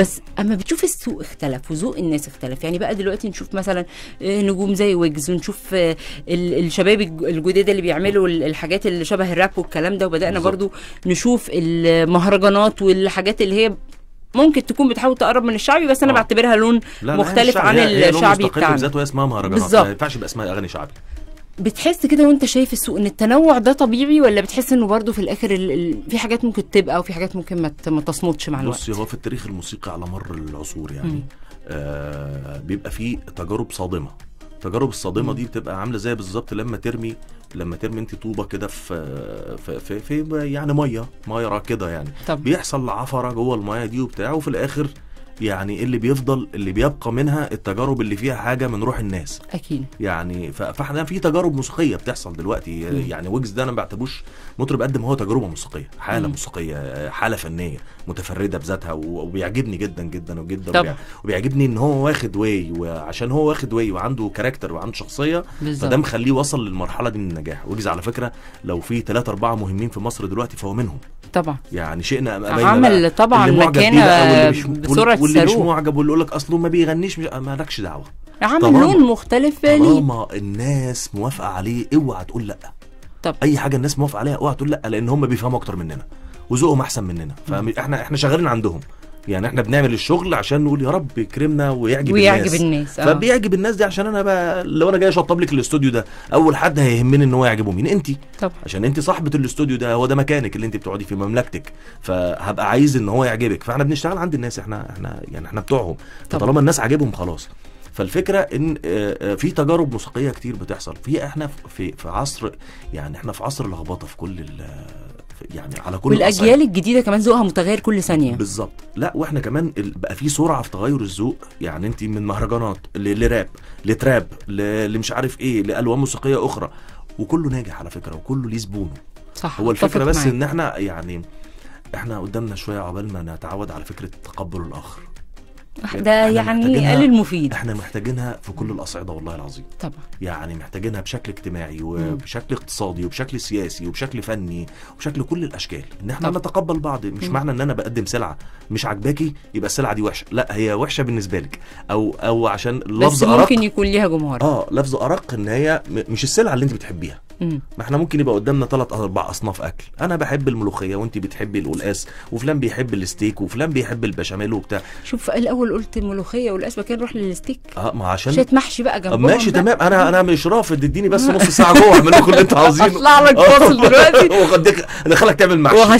بس اما بتشوف السوق اختلف وذوق الناس اختلف يعني بقى دلوقتي نشوف مثلا آه، نجوم زي ويجز ونشوف آه، الشباب الجداد اللي بيعملوا الحاجات اللي شبه الراب والكلام ده وبدانا بالزبط. برضو نشوف المهرجانات والحاجات اللي هي ممكن تكون بتحاول تقرب من الشعبي بس انا آه. بعتبرها لون لا مختلف لا عن هي الشعبي بتاعنا بالظبط اسمها مهرجانات ما ينفعش يبقى اسمها اغاني شعبي بتحس كده وانت شايف السوق ان التنوع ده طبيعي ولا بتحس انه برضه في الاخر ال... ال... في حاجات ممكن تبقى وفي حاجات ممكن ما, تصمدش مع الوقت بصي هو في التاريخ الموسيقى على مر العصور يعني آه بيبقى فيه تجارب صادمه التجارب الصادمه م. دي بتبقى عامله زي بالظبط لما ترمي لما ترمي انت طوبه كده في في, في في يعني ميه ميه كده يعني طب. بيحصل عفره جوه الميه دي وبتاع وفي الاخر يعني اللي بيفضل اللي بيبقى منها التجارب اللي فيها حاجه من روح الناس اكيد يعني فاحنا في تجارب موسيقيه بتحصل دلوقتي مم. يعني ويجز ده انا ما بعتبوش مطرب قد ما هو تجربه موسيقيه حاله مم. موسيقيه حاله فنيه متفرده بذاتها وبيعجبني جدا جدا وجدا طبعا. وبيعجبني ان هو واخد واي وعشان هو واخد واي وعنده كاركتر وعنده شخصيه بالزبط. فده مخليه وصل للمرحله دي من النجاح ويجز على فكره لو في ثلاثة أربعة مهمين في مصر دلوقتي فهو منهم طبعا يعني شئنا ام ابينا عمل طبعا مكانه بسرعه واللي مش معجب واللي يقول لك اصله ما بيغنيش مش... مالكش دعوه عمل لون مختلف ليه طالما الناس موافقه عليه اوعى تقول لا طب اي حاجه الناس موافقه عليها اوعى تقول لا لان هم بيفهموا اكتر مننا وذوقهم احسن مننا فاحنا احنا شغالين عندهم يعني احنا بنعمل الشغل عشان نقول يا رب يكرمنا ويعجب, ويعجب الناس الناس آه. فبيعجب الناس دي عشان انا بقى لو انا جاي اشطب لك الاستوديو ده اول حد هيهمني ان هو يعجبه مين انت طبعا عشان انت صاحبه الاستوديو ده هو ده مكانك اللي انت بتقعدي في مملكتك فهبقى عايز ان هو يعجبك فاحنا بنشتغل عند الناس احنا احنا يعني احنا بتوعهم فطالما الناس عاجبهم خلاص فالفكره ان آه، آه، في تجارب موسيقيه كتير بتحصل في احنا في في عصر يعني احنا في عصر لخبطه في كل يعني على كل والاجيال الأصحيح. الجديده كمان ذوقها متغير كل ثانيه بالظبط لا واحنا كمان بقى في سرعه في تغير الذوق يعني انت من مهرجانات لراب لتراب لمش عارف ايه لالوان موسيقيه اخرى وكله ناجح على فكره وكله ليه زبونه صح هو الفكره بس معي. ان احنا يعني احنا قدامنا شويه عقبال ما نتعود على فكره تقبل الاخر ده يعني قال المفيد احنا محتاجينها في كل الاصعده والله العظيم طبعا يعني محتاجينها بشكل اجتماعي وبشكل اقتصادي وبشكل سياسي وبشكل فني وبشكل كل الاشكال ان احنا نتقبل بعض مش معنى ان انا بقدم سلعه مش عاجباكي يبقى السلعه دي وحشه لا هي وحشه بالنسبه لك او او عشان لفظ ارق بس ممكن أرق يكون ليها جمهور اه لفظ ارق ان هي مش السلعه اللي انت بتحبيها ما احنا ممكن يبقى قدامنا ثلاث اربع اصناف اكل انا بحب الملوخيه وانت بتحبي القلقاس وفلان بيحب الستيك وفلان بيحب البشاميل وبتاع شوف الاول قلت الملوخيه والقلقاس كان نروح للستيك اه ما عشان شيت محشي بقى جنبهم ماشي تمام انا انا مش رافض اديني بس نص ساعه جوه اعمل لك اللي انت عاوزينه اطلع لك فاصل دلوقتي واخدك ادخلك تعمل محشي